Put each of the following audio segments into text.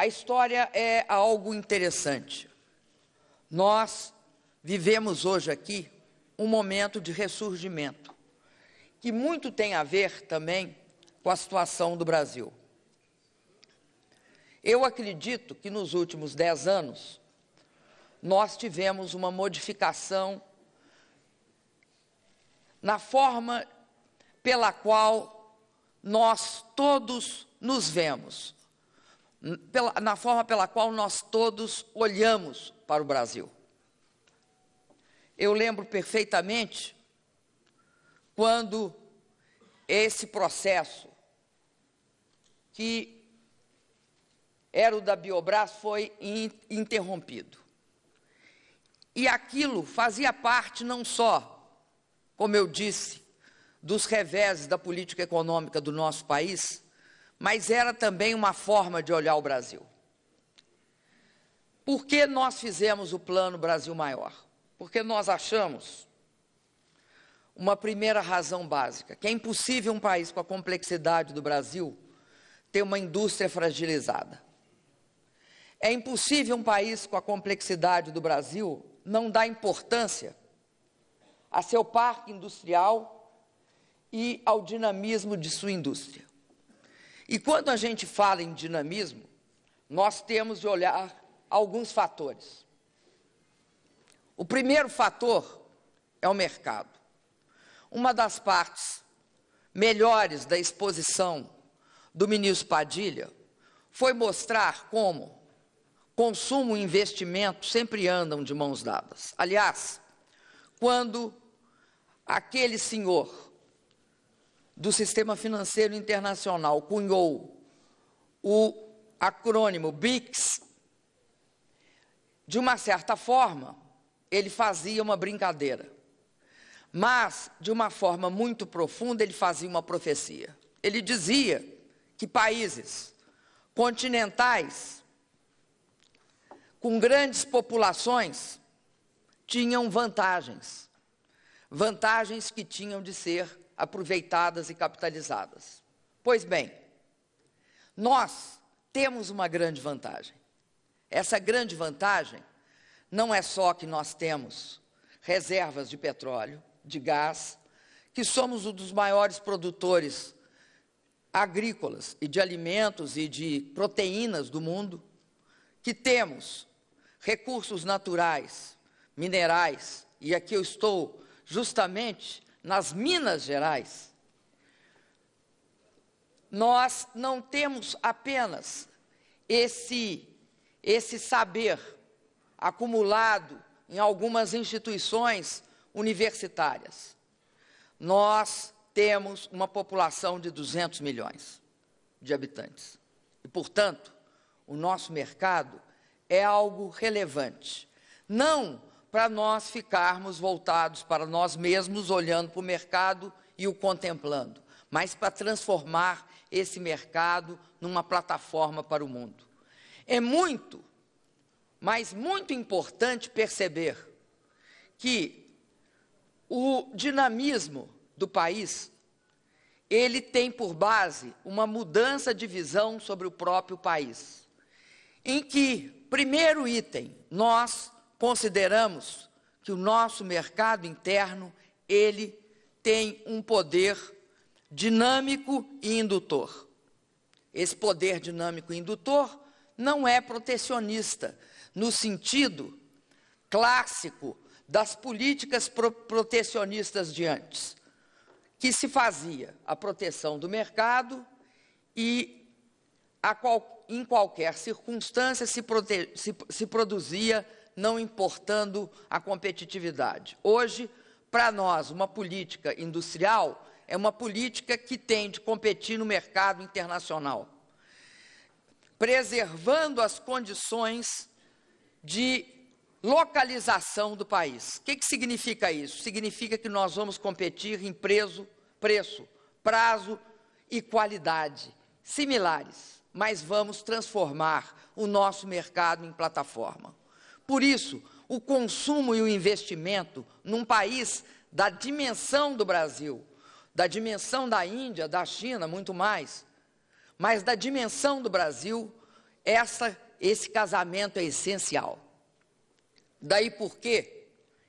A história é algo interessante. Nós vivemos hoje aqui um momento de ressurgimento, que muito tem a ver também com a situação do Brasil. Eu acredito que nos últimos dez anos, nós tivemos uma modificação na forma pela qual nós todos nos vemos pela, na forma pela qual nós todos olhamos para o Brasil. Eu lembro perfeitamente quando esse processo, que era o da Biobras, foi in, interrompido. E aquilo fazia parte não só, como eu disse, dos reveses da política econômica do nosso país, mas era também uma forma de olhar o Brasil. Por que nós fizemos o Plano Brasil Maior? Porque nós achamos uma primeira razão básica, que é impossível um país com a complexidade do Brasil ter uma indústria fragilizada. É impossível um país com a complexidade do Brasil não dar importância a seu parque industrial e ao dinamismo de sua indústria. E quando a gente fala em dinamismo, nós temos de olhar alguns fatores. O primeiro fator é o mercado. Uma das partes melhores da exposição do ministro Padilha foi mostrar como consumo e investimento sempre andam de mãos dadas. Aliás, quando aquele senhor do Sistema Financeiro Internacional cunhou o acrônimo BRICS, de uma certa forma, ele fazia uma brincadeira. Mas, de uma forma muito profunda, ele fazia uma profecia. Ele dizia que países continentais com grandes populações tinham vantagens, vantagens que tinham de ser aproveitadas e capitalizadas. Pois bem, nós temos uma grande vantagem. Essa grande vantagem não é só que nós temos reservas de petróleo, de gás, que somos um dos maiores produtores agrícolas e de alimentos e de proteínas do mundo, que temos recursos naturais, minerais, e aqui eu estou justamente nas Minas Gerais, nós não temos apenas esse, esse saber acumulado em algumas instituições universitárias. Nós temos uma população de 200 milhões de habitantes. E, portanto, o nosso mercado é algo relevante. Não para nós ficarmos voltados para nós mesmos, olhando para o mercado e o contemplando, mas para transformar esse mercado numa plataforma para o mundo. É muito, mas muito importante perceber que o dinamismo do país ele tem por base uma mudança de visão sobre o próprio país, em que, primeiro item, nós consideramos que o nosso mercado interno, ele tem um poder dinâmico e indutor. Esse poder dinâmico e indutor não é protecionista, no sentido clássico das políticas pro protecionistas de antes, que se fazia a proteção do mercado e qual, em qualquer circunstância se, se, se produzia não importando a competitividade. Hoje, para nós, uma política industrial é uma política que tem de competir no mercado internacional, preservando as condições de localização do país. O que, que significa isso? Significa que nós vamos competir em preço, prazo e qualidade similares, mas vamos transformar o nosso mercado em plataforma. Por isso, o consumo e o investimento num país da dimensão do Brasil, da dimensão da Índia, da China, muito mais, mas da dimensão do Brasil, essa, esse casamento é essencial. Daí por quê?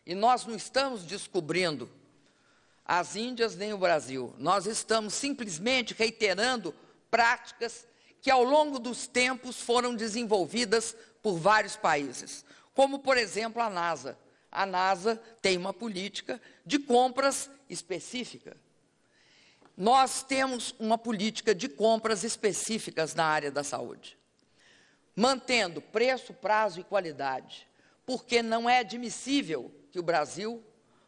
e nós não estamos descobrindo as Índias nem o Brasil, nós estamos simplesmente reiterando práticas que ao longo dos tempos foram desenvolvidas por vários países. Como, por exemplo, a NASA. A NASA tem uma política de compras específica. Nós temos uma política de compras específicas na área da saúde, mantendo preço, prazo e qualidade, porque não é admissível que o Brasil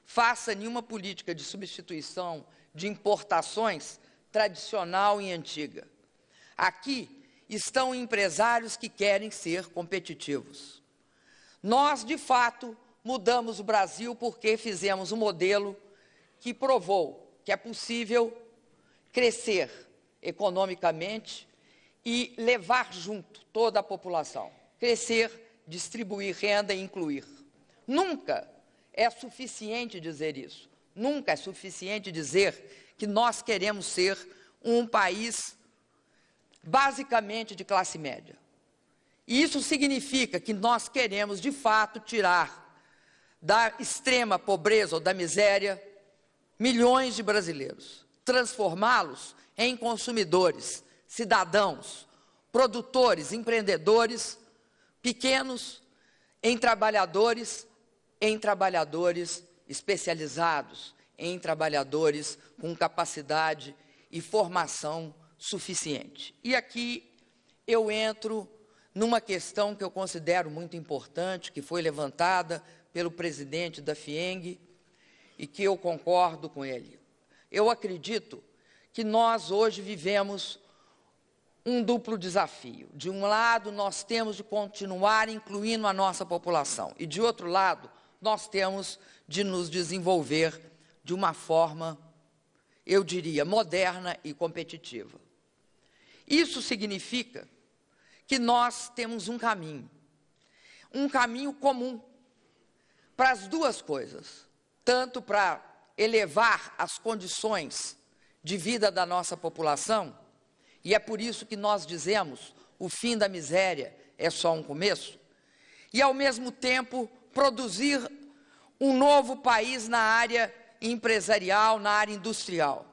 faça nenhuma política de substituição de importações tradicional e antiga. Aqui estão empresários que querem ser competitivos. Nós, de fato, mudamos o Brasil porque fizemos um modelo que provou que é possível crescer economicamente e levar junto toda a população. Crescer, distribuir renda e incluir. Nunca é suficiente dizer isso. Nunca é suficiente dizer que nós queremos ser um país basicamente de classe média. Isso significa que nós queremos, de fato, tirar da extrema pobreza ou da miséria milhões de brasileiros, transformá-los em consumidores, cidadãos, produtores, empreendedores, pequenos, em trabalhadores, em trabalhadores especializados, em trabalhadores com capacidade e formação suficiente. E aqui eu entro numa questão que eu considero muito importante, que foi levantada pelo presidente da FIENG e que eu concordo com ele. Eu acredito que nós hoje vivemos um duplo desafio. De um lado, nós temos de continuar incluindo a nossa população, e de outro lado, nós temos de nos desenvolver de uma forma, eu diria, moderna e competitiva. Isso significa que nós temos um caminho, um caminho comum para as duas coisas, tanto para elevar as condições de vida da nossa população, e é por isso que nós dizemos o fim da miséria é só um começo, e ao mesmo tempo produzir um novo país na área empresarial, na área industrial.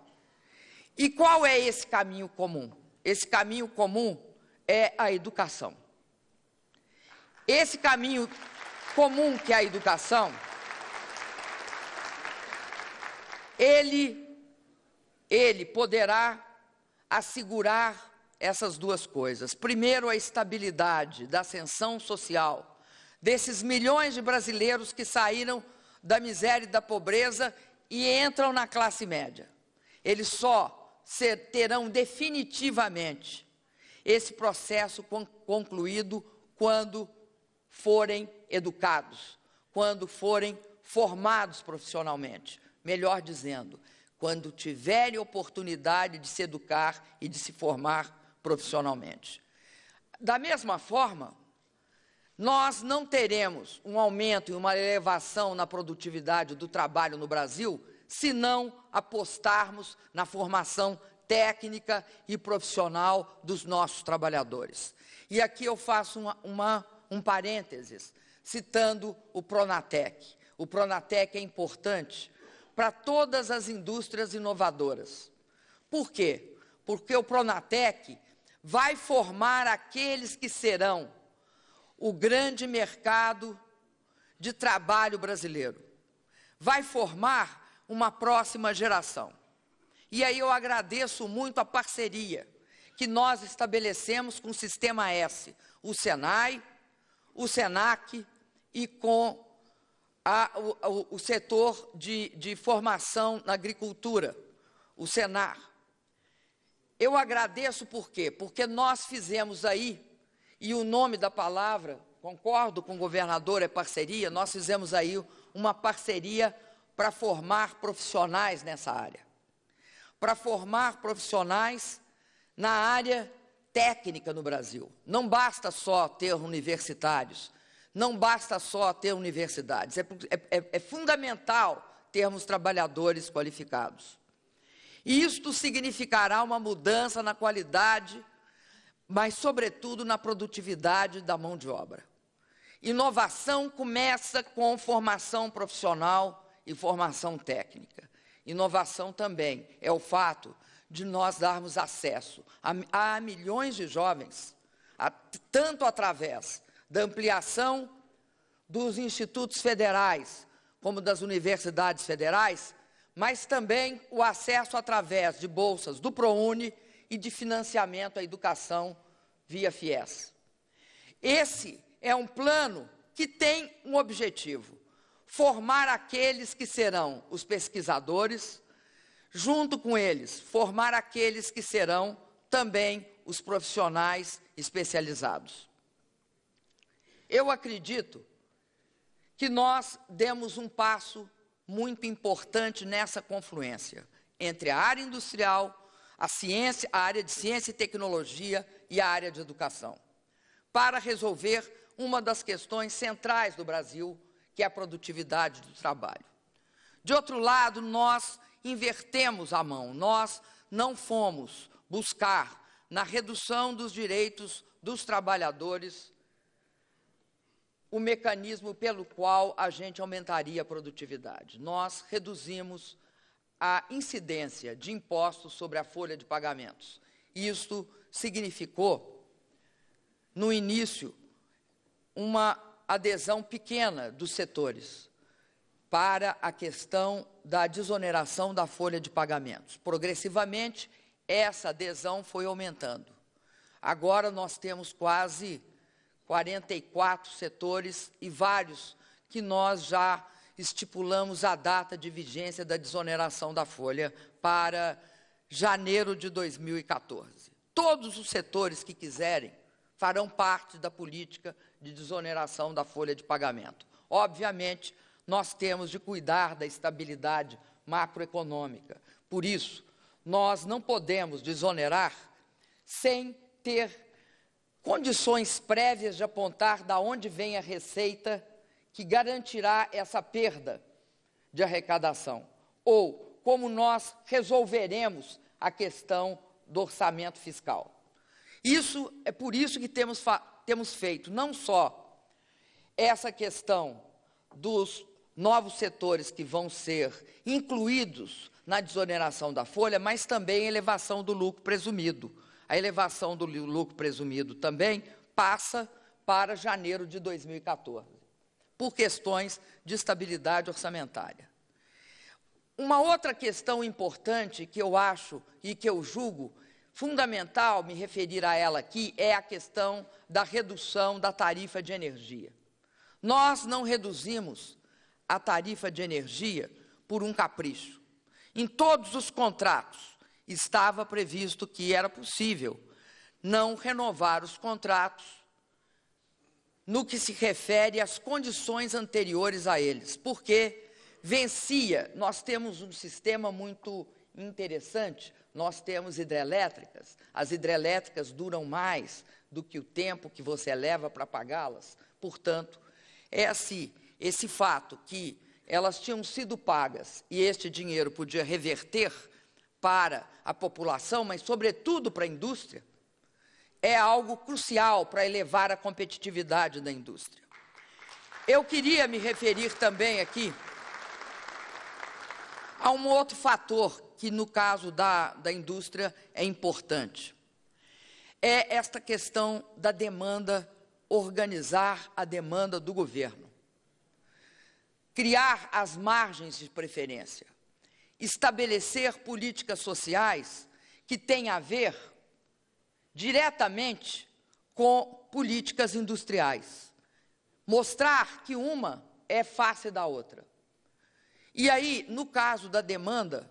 E qual é esse caminho comum? Esse caminho comum é a educação. Esse caminho comum que é a educação, ele, ele poderá assegurar essas duas coisas. Primeiro, a estabilidade da ascensão social desses milhões de brasileiros que saíram da miséria e da pobreza e entram na classe média. Eles só terão definitivamente esse processo concluído quando forem educados, quando forem formados profissionalmente. Melhor dizendo, quando tiverem oportunidade de se educar e de se formar profissionalmente. Da mesma forma, nós não teremos um aumento e uma elevação na produtividade do trabalho no Brasil se não apostarmos na formação técnica e profissional dos nossos trabalhadores. E aqui eu faço uma, uma, um parênteses, citando o Pronatec. O Pronatec é importante para todas as indústrias inovadoras. Por quê? Porque o Pronatec vai formar aqueles que serão o grande mercado de trabalho brasileiro. Vai formar uma próxima geração. E aí eu agradeço muito a parceria que nós estabelecemos com o Sistema S, o SENAI, o SENAC e com a, o, o, setor de, de formação na agricultura, o SENAR. Eu agradeço por quê? Porque nós fizemos aí, e o nome da palavra, concordo com o governador, é parceria, nós fizemos aí uma parceria para formar profissionais nessa área para formar profissionais na área técnica no Brasil. Não basta só ter universitários, não basta só ter universidades, é, é, é, é fundamental termos trabalhadores qualificados. E Isto significará uma mudança na qualidade, mas, sobretudo, na produtividade da mão de obra. Inovação começa com formação profissional e formação técnica. Inovação também é o fato de nós darmos acesso a, a milhões de jovens, a, tanto através da ampliação dos institutos federais, como das universidades federais, mas também o acesso através de bolsas do ProUni e de financiamento à educação via FIES. Esse é um plano que tem um objetivo: formar aqueles que serão os pesquisadores, junto com eles, formar aqueles que serão também os profissionais especializados. Eu acredito que nós demos um passo muito importante nessa confluência entre a área industrial, a ciência, a área de ciência e tecnologia e a área de educação, para resolver uma das questões centrais do Brasil que é a produtividade do trabalho. De outro lado, nós invertemos a mão, nós não fomos buscar na redução dos direitos dos trabalhadores o mecanismo pelo qual a gente aumentaria a produtividade. Nós reduzimos a incidência de impostos sobre a folha de pagamentos. Isto significou, no início, uma adesão pequena dos setores para a questão da desoneração da folha de pagamentos. Progressivamente, essa adesão foi aumentando. Agora nós temos quase 44 setores e vários que nós já estipulamos a data de vigência da desoneração da folha para janeiro de 2014. Todos os setores que quiserem farão parte da política de desoneração da folha de pagamento. Obviamente, nós temos de cuidar da estabilidade macroeconômica. Por isso, nós não podemos desonerar sem ter condições prévias de apontar de onde vem a receita que garantirá essa perda de arrecadação. Ou como nós resolveremos a questão do orçamento fiscal. Isso é por isso que temos temos feito não só essa questão dos novos setores que vão ser incluídos na desoneração da folha, mas também a elevação do lucro presumido. A elevação do lucro presumido também passa para janeiro de 2014, por questões de estabilidade orçamentária. Uma outra questão importante que eu acho e que eu julgo fundamental me referir a ela aqui é a questão da redução da tarifa de energia. Nós não reduzimos a tarifa de energia por um capricho. Em todos os contratos estava previsto que era possível não renovar os contratos no que se refere às condições anteriores a eles, porque vencia. Nós temos um sistema muito interessante nós temos hidrelétricas. As hidrelétricas duram mais do que o tempo que você leva para pagá-las. Portanto, é assim, esse fato que elas tinham sido pagas e este dinheiro podia reverter para a população, mas sobretudo para a indústria, é algo crucial para elevar a competitividade da indústria. Eu queria me referir também aqui a um outro fator que no caso da, da indústria é importante. É esta questão da demanda, organizar a demanda do governo. Criar as margens de preferência. Estabelecer políticas sociais que têm a ver diretamente com políticas industriais. Mostrar que uma é face da outra. E aí, no caso da demanda,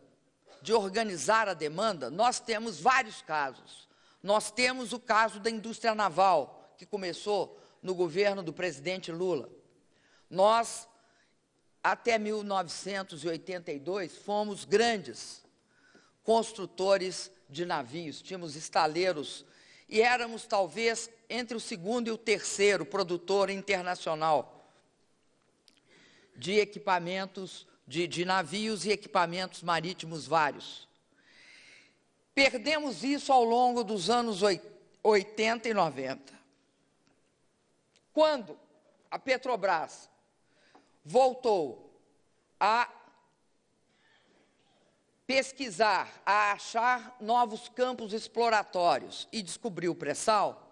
de organizar a demanda, nós temos vários casos. Nós temos o caso da indústria naval, que começou no governo do presidente Lula. Nós, até 1982, fomos grandes construtores de navios, tínhamos estaleiros e éramos talvez entre o segundo e o terceiro produtor internacional de equipamentos de, de navios e equipamentos marítimos vários. Perdemos isso ao longo dos anos 80 e 90. Quando a Petrobras voltou a pesquisar, a achar novos campos exploratórios e descobriu o pré-sal,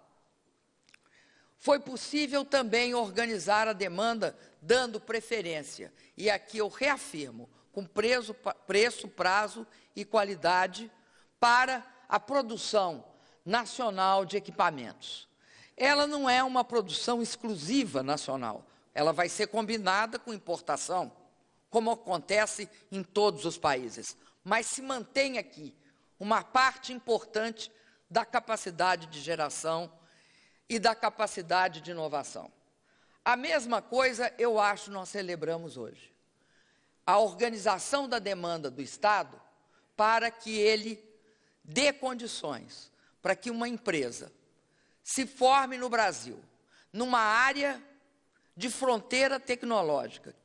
foi possível também organizar a demanda dando preferência, e aqui eu reafirmo, com preço, preço prazo e qualidade, para a produção nacional de equipamentos. Ela não é uma produção exclusiva nacional, ela vai ser combinada com importação, como acontece em todos os países, mas se mantém aqui uma parte importante da capacidade de geração e da capacidade de inovação. A mesma coisa eu acho nós celebramos hoje. A organização da demanda do Estado para que ele dê condições para que uma empresa se forme no Brasil, numa área de fronteira tecnológica.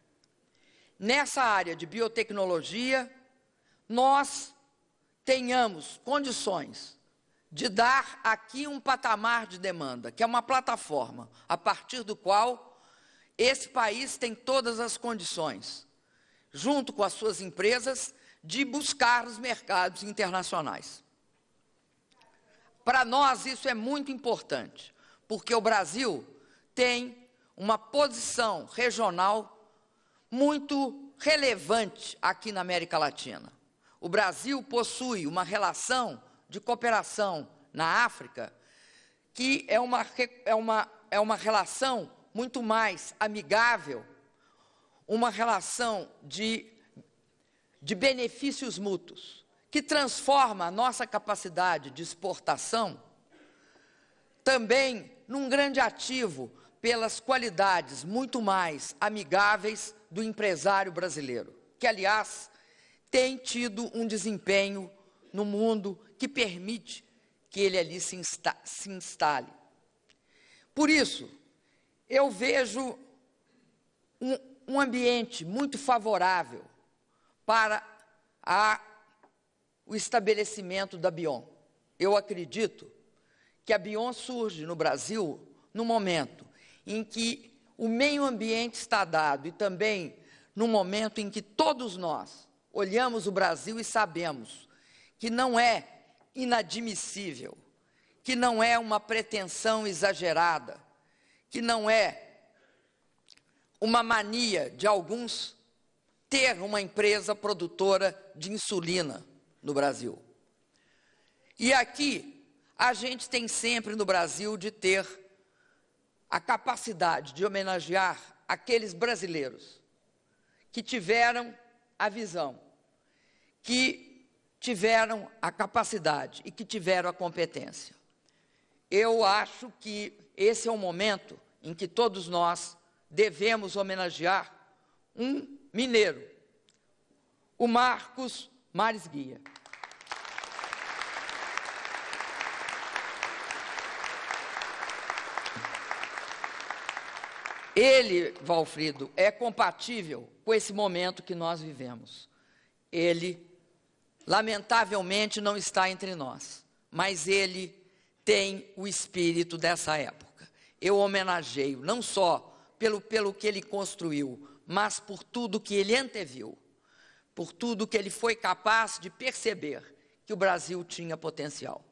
Nessa área de biotecnologia, nós tenhamos condições de dar aqui um patamar de demanda, que é uma plataforma a partir do qual esse país tem todas as condições, junto com as suas empresas, de buscar os mercados internacionais. Para nós isso é muito importante, porque o Brasil tem uma posição regional muito relevante aqui na América Latina. O Brasil possui uma relação de cooperação na África, que é uma, é uma, é uma relação muito mais amigável, uma relação de, de benefícios mútuos, que transforma a nossa capacidade de exportação também num grande ativo pelas qualidades muito mais amigáveis do empresário brasileiro, que, aliás, tem tido um desempenho no mundo que permite que ele ali se, insta se instale. Por isso, eu vejo um, um ambiente muito favorável para a, o estabelecimento da Bion. Eu acredito que a Bion surge no Brasil no momento em que o meio ambiente está dado e também no momento em que todos nós olhamos o Brasil e sabemos que não é inadmissível, que não é uma pretensão exagerada, que não é uma mania de alguns ter uma empresa produtora de insulina no Brasil. E aqui, a gente tem sempre no Brasil de ter a capacidade de homenagear aqueles brasileiros que tiveram a visão que tiveram a capacidade e que tiveram a competência. Eu acho que esse é o momento em que todos nós devemos homenagear um mineiro, o Marcos Mares Guia. Ele, Valfrido, é compatível com esse momento que nós vivemos. Ele lamentavelmente não está entre nós, mas ele tem o espírito dessa época. Eu homenageio não só pelo, pelo que ele construiu, mas por tudo que ele anteviu, por tudo que ele foi capaz de perceber que o Brasil tinha potencial.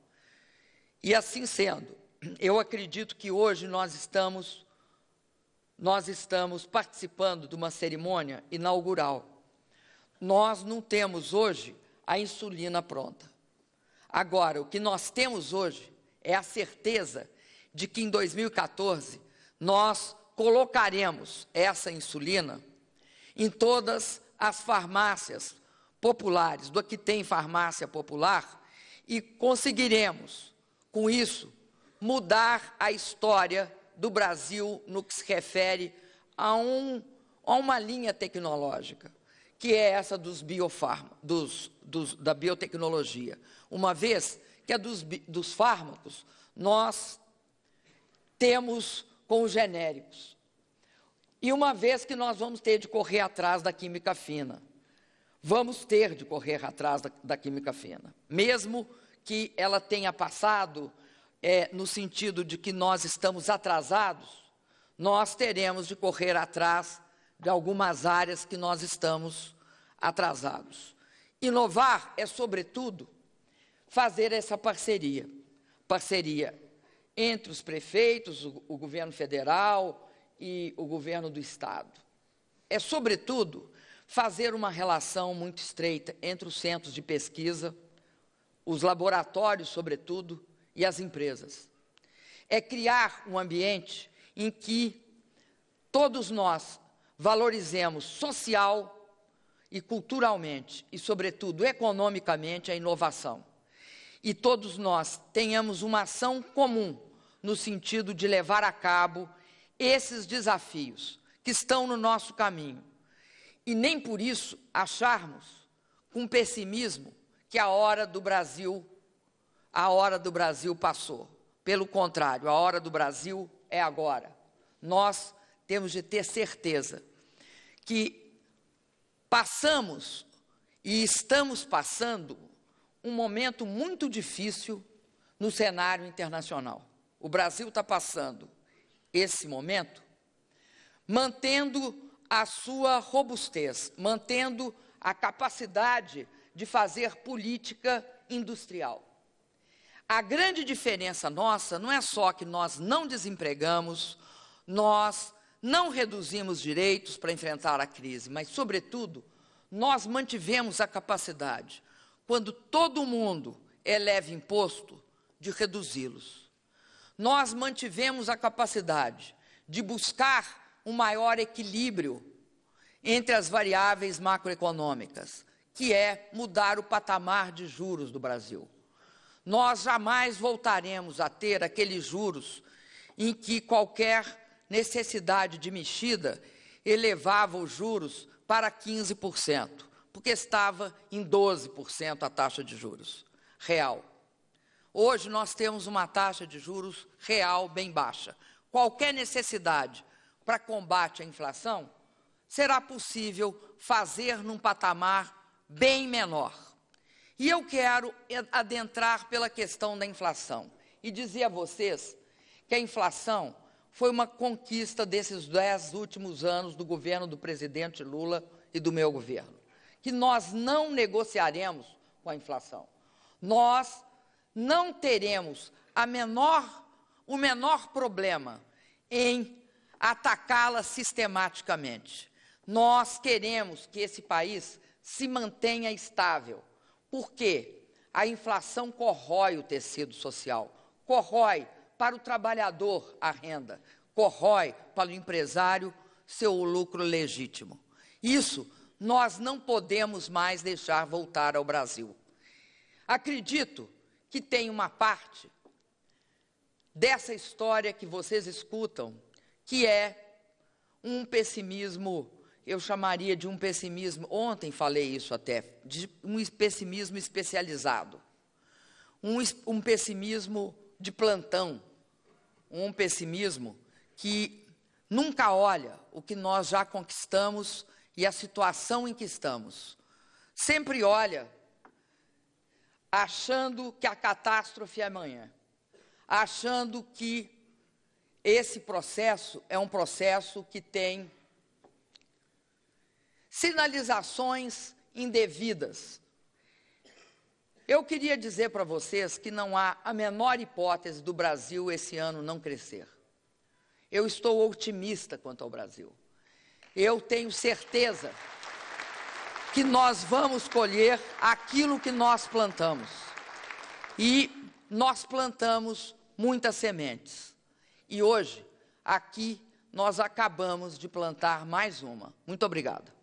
E assim sendo, eu acredito que hoje nós estamos nós estamos participando de uma cerimônia inaugural. Nós não temos hoje a insulina pronta. Agora, o que nós temos hoje é a certeza de que em 2014 nós colocaremos essa insulina em todas as farmácias populares, do que tem farmácia popular, e conseguiremos, com isso, mudar a história do Brasil no que se refere a, um, a uma linha tecnológica que é essa dos biofarma, dos, dos, da biotecnologia. Uma vez que a dos, dos fármacos, nós temos com os genéricos. E uma vez que nós vamos ter de correr atrás da química fina. Vamos ter de correr atrás da, da química fina. Mesmo que ela tenha passado é, no sentido de que nós estamos atrasados, nós teremos de correr atrás de algumas áreas que nós estamos atrasados. Inovar é, sobretudo, fazer essa parceria parceria entre os prefeitos, o, o governo federal e o governo do estado. É, sobretudo, fazer uma relação muito estreita entre os centros de pesquisa, os laboratórios, sobretudo, e as empresas. É criar um ambiente em que todos nós valorizemos social e culturalmente e, sobretudo, economicamente a inovação. E todos nós tenhamos uma ação comum no sentido de levar a cabo esses desafios que estão no nosso caminho. E nem por isso acharmos com pessimismo que a hora do Brasil, a hora do Brasil passou. Pelo contrário, a hora do Brasil é agora. Nós temos de ter certeza que passamos e estamos passando um momento muito difícil no cenário internacional. O Brasil está passando esse momento mantendo a sua robustez, mantendo a capacidade de fazer política industrial. A grande diferença nossa não é só que nós não desempregamos, nós não reduzimos direitos para enfrentar a crise, mas, sobretudo, nós mantivemos a capacidade, quando todo mundo eleva imposto, de reduzi-los. Nós mantivemos a capacidade de buscar um maior equilíbrio entre as variáveis macroeconômicas, que é mudar o patamar de juros do Brasil. Nós jamais voltaremos a ter aqueles juros em que qualquer necessidade de mexida elevava os juros para 15%, porque estava em 12% a taxa de juros real. Hoje nós temos uma taxa de juros real bem baixa. Qualquer necessidade para combate à inflação será possível fazer num patamar bem menor. E eu quero adentrar pela questão da inflação e dizer a vocês que a inflação foi uma conquista desses dez últimos anos do governo do presidente Lula e do meu governo, que nós não negociaremos com a inflação. Nós não teremos a menor, o menor problema em atacá-la sistematicamente. Nós queremos que esse país se mantenha estável, porque a inflação corrói o tecido social, corrói para o trabalhador a renda, corrói para o empresário seu lucro legítimo. Isso nós não podemos mais deixar voltar ao Brasil. Acredito que tem uma parte dessa história que vocês escutam que é um pessimismo, eu chamaria de um pessimismo, ontem falei isso até, de um pessimismo especializado, um, um pessimismo de plantão, um pessimismo que nunca olha o que nós já conquistamos e a situação em que estamos. Sempre olha achando que a catástrofe é amanhã, achando que esse processo é um processo que tem sinalizações indevidas, eu queria dizer para vocês que não há a menor hipótese do Brasil esse ano não crescer. Eu estou otimista quanto ao Brasil. Eu tenho certeza que nós vamos colher aquilo que nós plantamos. E nós plantamos muitas sementes. E hoje, aqui, nós acabamos de plantar mais uma. Muito obrigada.